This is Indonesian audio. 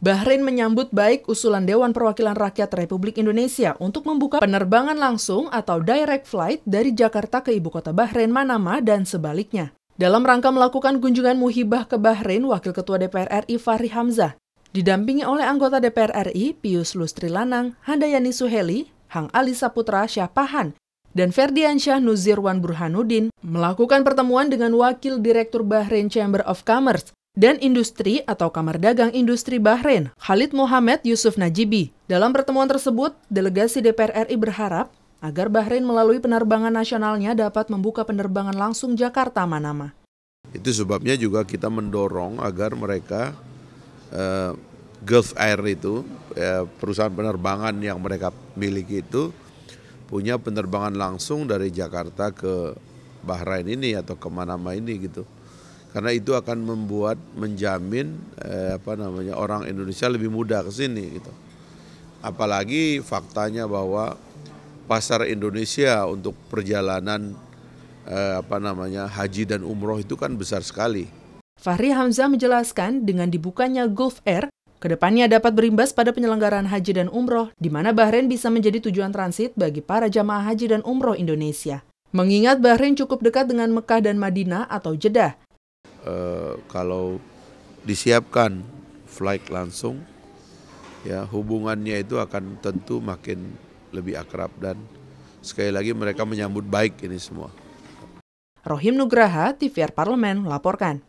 Bahrain menyambut baik usulan Dewan Perwakilan Rakyat Republik Indonesia untuk membuka penerbangan langsung atau direct flight dari Jakarta ke ibu kota Bahrain Manama dan sebaliknya. Dalam rangka melakukan kunjungan muhibah ke Bahrain, Wakil Ketua DPR RI Fahri Hamzah didampingi oleh anggota DPR RI Pius Lustri Lanang, Handayani Suheli, Hang Ali Saputra Syahpahan dan Ferdiansyah Nuzirwan Burhanuddin melakukan pertemuan dengan Wakil Direktur Bahrain Chamber of Commerce dan Industri atau Kamar Dagang Industri Bahrain, Khalid Mohamed Yusuf Najibi. Dalam pertemuan tersebut, delegasi DPR RI berharap agar Bahrain melalui penerbangan nasionalnya dapat membuka penerbangan langsung Jakarta-Manama. Itu sebabnya juga kita mendorong agar mereka uh, Gulf Air itu uh, perusahaan penerbangan yang mereka miliki itu punya penerbangan langsung dari Jakarta ke Bahrain ini atau ke mana-mana ini gitu. Karena itu akan membuat menjamin eh, apa namanya orang Indonesia lebih mudah ke sini gitu. Apalagi faktanya bahwa pasar Indonesia untuk perjalanan eh, apa namanya haji dan umroh itu kan besar sekali. Fahri Hamzah menjelaskan dengan dibukanya Gulf Air Kedepannya dapat berimbas pada penyelenggaraan haji dan umroh, di mana Bahrain bisa menjadi tujuan transit bagi para jamaah haji dan umroh Indonesia. Mengingat Bahrain cukup dekat dengan Mekah dan Madinah atau Jeddah. Uh, kalau disiapkan flight langsung, ya hubungannya itu akan tentu makin lebih akrab dan sekali lagi mereka menyambut baik ini semua. Rohim Nugraha, TVR Parlemen, laporkan.